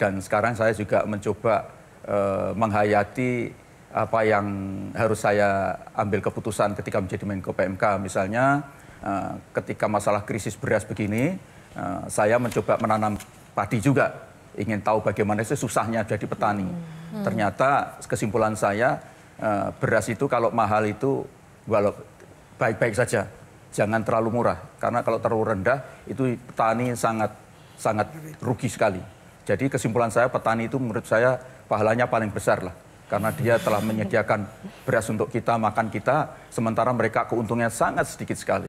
Dan sekarang saya juga mencoba eh, menghayati apa yang harus saya ambil keputusan ketika menjadi Menko PMK. Misalnya eh, ketika masalah krisis beras begini, eh, saya mencoba menanam padi juga. Ingin tahu bagaimana sih susahnya jadi petani. Hmm. Hmm. Ternyata kesimpulan saya beras itu kalau mahal itu walau baik-baik saja. Jangan terlalu murah, karena kalau terlalu rendah itu petani sangat sangat rugi sekali. Jadi kesimpulan saya petani itu menurut saya pahalanya paling besar lah. Karena dia telah menyediakan beras untuk kita, makan kita, sementara mereka keuntungannya sangat sedikit sekali.